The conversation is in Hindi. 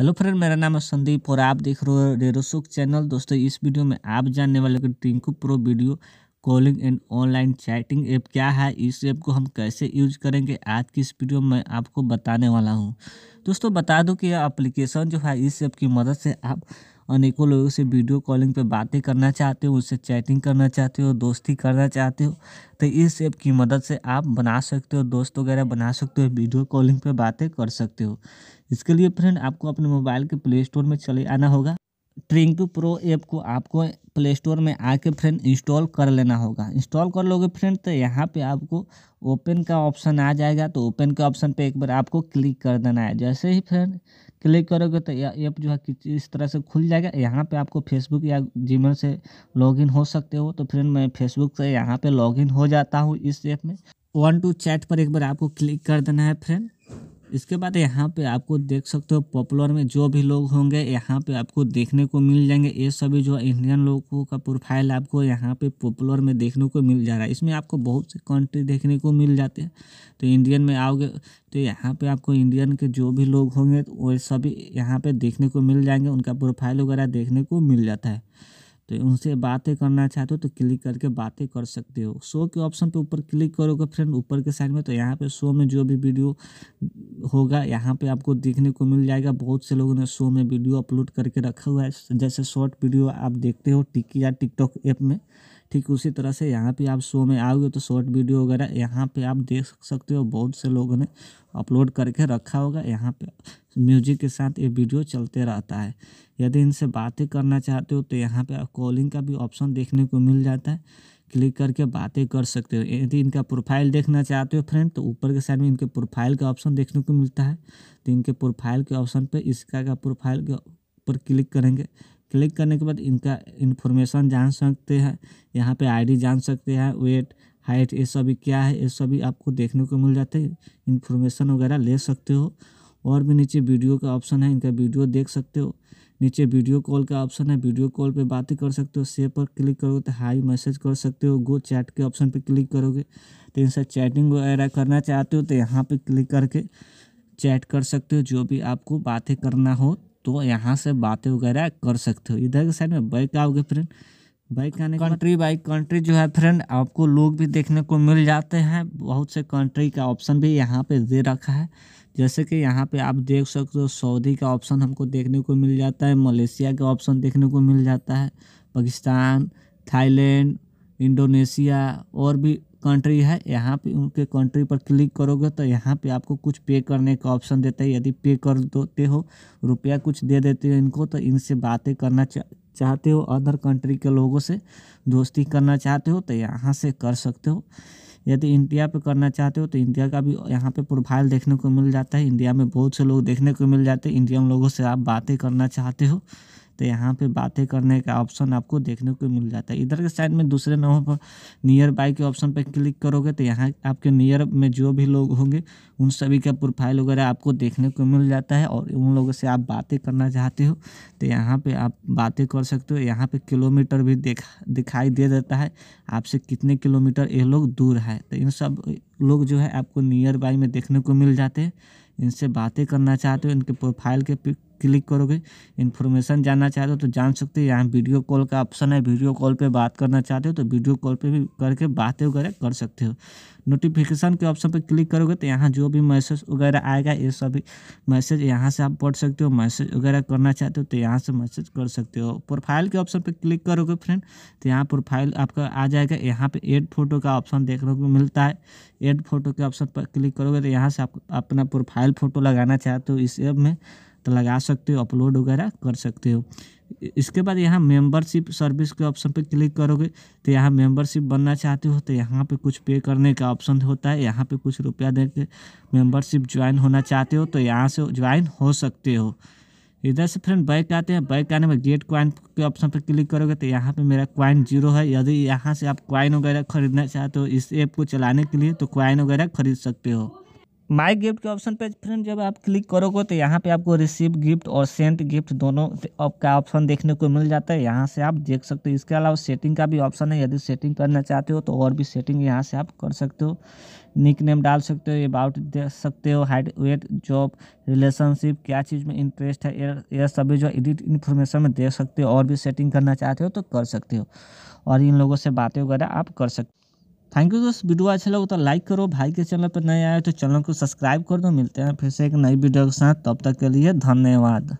हेलो फ्रेंड मेरा नाम है संदीप और आप देख रहे हो रेरोसुक चैनल दोस्तों इस वीडियो में आप जानने वाले कि Tinku pro video calling and online chatting app क्या है इस ऐप को हम कैसे यूज करेंगे आज की इस वीडियो में आपको बताने वाला हूँ दोस्तों बता दूं कि यह एप्लीकेशन जो है इस ऐप की मदद से आप अनेकों लोगों से वीडियो कॉलिंग पे बातें करना चाहते हो उनसे चैटिंग करना चाहते हो दोस्ती करना चाहते हो तो इस ऐप की मदद से आप बना सकते हो दोस्त वगैरह बना सकते हो वीडियो कॉलिंग पर बातें कर सकते हो इसके लिए फ्रेंड आपको अपने मोबाइल के प्ले स्टोर में चले आना होगा ट्रिंग टू प्रो ऐप को आपको प्ले स्टोर में आके फ्रेंड इंस्टॉल कर लेना होगा इंस्टॉल कर लोगे फ्रेंड तो यहाँ पे आपको ओपन का ऑप्शन आ जाएगा तो ओपन के ऑप्शन पे एक बार आपको क्लिक कर देना है जैसे ही फ्रेंड क्लिक करोगे तो यह ऐप जो है इस तरह से खुल जाएगा यहाँ पे आपको फेसबुक या जीमेल से लॉगिन हो सकते हो तो फ्रेंड मैं फेसबुक से यहाँ पे लॉगिन हो जाता हूँ इस ऐप में वन टू चैट पर एक बार आपको क्लिक कर देना है फ्रेंड इसके बाद यहाँ पे आपको देख सकते हो पॉपुलर में जो भी लोग होंगे यहाँ पे आपको देखने को मिल जाएंगे ये सभी जो इंडियन लोगों का प्रोफाइल आपको यहाँ पे पॉपुलर में देखने को मिल जा रहा है इसमें आपको बहुत से कंट्री देखने को मिल जाते हैं तो इंडियन में आओगे तो यहाँ पे आपको इंडियन के जो भी लोग होंगे वो सभी यहाँ पर देखने को मिल जाएंगे उनका प्रोफाइल वगैरह देखने को मिल जाता है तो उनसे बातें करना चाहते हो तो क्लिक करके बातें कर सकते हो शो के ऑप्शन पे ऊपर क्लिक करोगे फ्रेंड ऊपर के साइड में तो यहाँ पे शो में जो भी वीडियो होगा यहाँ पे आपको देखने को मिल जाएगा बहुत से लोगों ने शो में वीडियो अपलोड करके रखा हुआ है जैसे शॉर्ट वीडियो आप देखते हो टिक या टिकटॉक ऐप में ठीक उसी तरह से यहाँ पे आप शो में आओगे तो शॉर्ट वीडियो वगैरह यहाँ पे आप देख सकते हो बहुत से लोगों ने अपलोड करके रखा होगा यहाँ पे म्यूजिक के साथ ये वीडियो चलते रहता है यदि इनसे बातें करना चाहते हो तो यहाँ पे आप कॉलिंग का भी ऑप्शन देखने को मिल जाता है क्लिक करके बातें कर सकते हो यदि इनका प्रोफाइल देखना चाहते हो फ्रेंड तो ऊपर के साइड में इनके प्रोफाइल का ऑप्शन देखने को मिलता है तो इनके प्रोफाइल के ऑप्शन पर इसका का प्रोफाइल के ऊपर क्लिक करेंगे क्लिक करने के बाद इनका इन्फॉर्मेशन जान सकते हैं यहाँ पे आईडी जान सकते हैं वेट हाइट ये सभी क्या है ये सभी आपको देखने को मिल जाते हैं इन्फॉर्मेशन वगैरह ले सकते हो और भी नीचे वीडियो का ऑप्शन है इनका वीडियो देख सकते हो नीचे वीडियो कॉल का ऑप्शन है वीडियो कॉल पे बातें कर सकते हो से पर क्लिक करोगे तो हाई मैसेज कर सकते हो गो चैट के ऑप्शन पे क्लिक करोगे तो इनसे चैटिंग वगैरह करना चाहते हो तो यहाँ पे क्लिक करके चैट कर सकते हो जो भी आपको बातें करना हो तो यहाँ से बातें वगैरह कर सकते हो इधर के साइड में बाइक आओगे फ्रेंड बाइक आने कंट्री बाइक कंट्री जो है फ्रेंड आपको लोग भी देखने को मिल जाते हैं बहुत से कंट्री का ऑप्शन भी यहाँ पे दे रखा है जैसे कि यहाँ पे आप देख सकते हो सऊदी का ऑप्शन हमको देखने को मिल जाता है मलेशिया का ऑप्शन देखने को मिल जाता है पाकिस्तान थाईलैंड इंडोनेशिया और भी कंट्री है यहाँ पे उनके कंट्री पर क्लिक करोगे तो यहाँ पे आपको कुछ पे करने का ऑप्शन देता है यदि पे कर देते हो रुपया कुछ दे देते हो इनको तो इनसे बातें करना चाहते हो अदर कंट्री के लोगों से दोस्ती करना चाहते हो तो यहाँ से कर सकते हो यदि इंडिया पे करना चाहते हो तो इंडिया का भी यहाँ पे प्रोफाइल देखने को मिल जाता है इंडिया में बहुत से लोग देखने को मिल जाते हैं इंडियन लोगों से आप बातें करना चाहते हो तो यहाँ पे बातें करने का ऑप्शन आपको देखने को मिल जाता है इधर के साइड में दूसरे नंबर पर नियर बाय के ऑप्शन पर क्लिक करोगे तो यहाँ आपके नियर में जो भी लोग होंगे उन सभी का प्रोफाइल वगैरह आपको देखने को मिल जाता है और उन लोगों से आप बातें करना चाहते हो तो यहाँ पर आप बातें कर सकते हो यहाँ पर किलोमीटर भी देखा दिखाई दे देता है आपसे कितने किलोमीटर ये लोग दूर है तो इन सब लोग जो है आपको नियर बाई में देखने को मिल जाते हैं इनसे बातें करना चाहते हो इनके प्रोफाइल के पिक क्लिक करोगे इन्फॉर्मेशन जानना चाहते हो तो जान सकते हो यहाँ वीडियो कॉल का ऑप्शन है वीडियो कॉल पे बात करना चाहते हो तो वीडियो कॉल पे भी करके बातें वगैरह कर सकते हो नोटिफिकेशन के ऑप्शन पे क्लिक करोगे तो यहाँ जो भी मैसेज वगैरह आएगा ये सभी मैसेज यहाँ से आप पढ़ सकते हो मैसेज वगैरह करना चाहते हो तो यहाँ से मैसेज कर सकते हो प्रोफाइल के ऑप्शन पर क्लिक करोगे फ्रेंड तो यहाँ प्रोफाइल आपका आ जाएगा यहाँ पर एड फोटो का ऑप्शन देखने को मिलता है एड फोटो के ऑप्शन पर क्लिक करोगे तो यहाँ से आप अपना प्रोफाइल फ़ोटो लगाना चाहते हो इस ऐप में तो लगा सकते हो अपलोड वगैरह कर सकते हो इसके बाद यहाँ मेंबरशिप सर्विस के ऑप्शन पर क्लिक करोगे तो यहाँ मेंबरशिप बनना चाहते हो तो यहाँ पे कुछ पे करने का ऑप्शन होता है यहाँ पे कुछ रुपया दे के मेम्बरशिप ज्वाइन होना चाहते हो तो यहाँ से ज्वाइन हो सकते हो इधर से फ्रेंड बैक आते हैं बैक आने में गेट क्वाइन के ऑप्शन पर क्लिक करोगे तो यहाँ पे मेरा क्वाइन जीरो है यदि यहाँ से आप क्वाइन वगैरह खरीदना चाहते हो इस ऐप को चलाने के लिए तो क्वाइन वगैरह खरीद सकते हो माई गिफ्ट के ऑप्शन पे फ्रेंड जब आप क्लिक करोगे तो यहाँ पे आपको रिसीव गिफ्ट और सेंट गिफ्ट दोनों आपका ऑप्शन देखने को मिल जाता है यहाँ से आप देख सकते हो इसके अलावा सेटिंग का भी ऑप्शन है यदि सेटिंग करना चाहते हो तो और भी सेटिंग यहाँ से आप कर सकते हो निक नेम डाल सकते हो अबाउट दे सकते हो हाइट वेट जॉब रिलेशनशिप क्या चीज़ में इंटरेस्ट है यह सभी जो एडिट इन्फॉर्मेशन में देख सकते हो और भी सेटिंग करना चाहते हो तो कर सकते हो और इन लोगों से बातें वगैरह आप कर सकते थैंक यू दोस्त वीडियो अच्छा लगा तो लाइक करो भाई के चैनल पर नए आए तो चैनल को सब्सक्राइब कर दो मिलते हैं फिर से एक नई वीडियो के साथ तब तक के लिए धन्यवाद